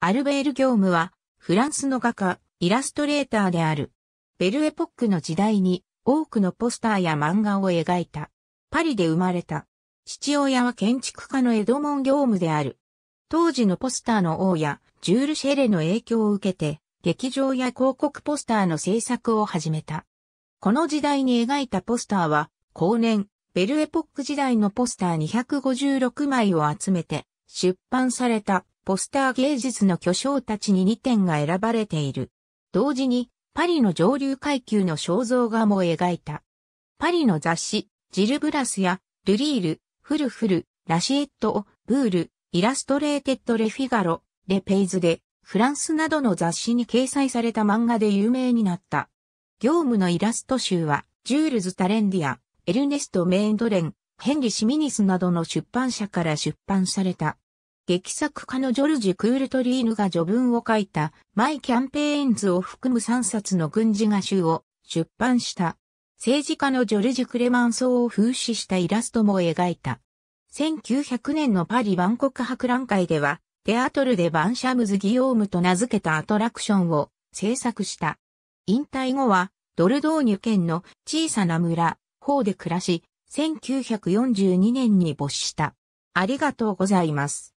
アルベール業務は、フランスの画家、イラストレーターである。ベルエポックの時代に多くのポスターや漫画を描いた。パリで生まれた。父親は建築家のエドモン・業務である。当時のポスターの王やジュール・シェレの影響を受けて、劇場や広告ポスターの制作を始めた。この時代に描いたポスターは、後年、ベルエポック時代のポスター256枚を集めて出版されたポスター芸術の巨匠たちに2点が選ばれている。同時に、パリの上流階級の肖像画も描いた。パリの雑誌、ジル・ブラスや、ルリール、フルフル、ラシエット・ブール、イラストレーテッド・レ・フィガロ、レ・ペイズで、フランスなどの雑誌に掲載された漫画で有名になった。業務のイラスト集は、ジュールズ・タレンディア、エルネスト・メインドレン、ヘンリ・シミニスなどの出版社から出版された。劇作家のジョルジュ・クールトリーヌが序文を書いた、マイ・キャンペーンズを含む3冊の軍事画集を出版した。政治家のジョルジュ・クレマンソーを風刺したイラストも描いた。1900年のパリ万国博覧会では、テアトルでバンシャムズ・ギオームと名付けたアトラクションを制作した。引退後は、ドルドーニュ県の小さな村、方で暮らし、1942年に没した。ありがとうございます。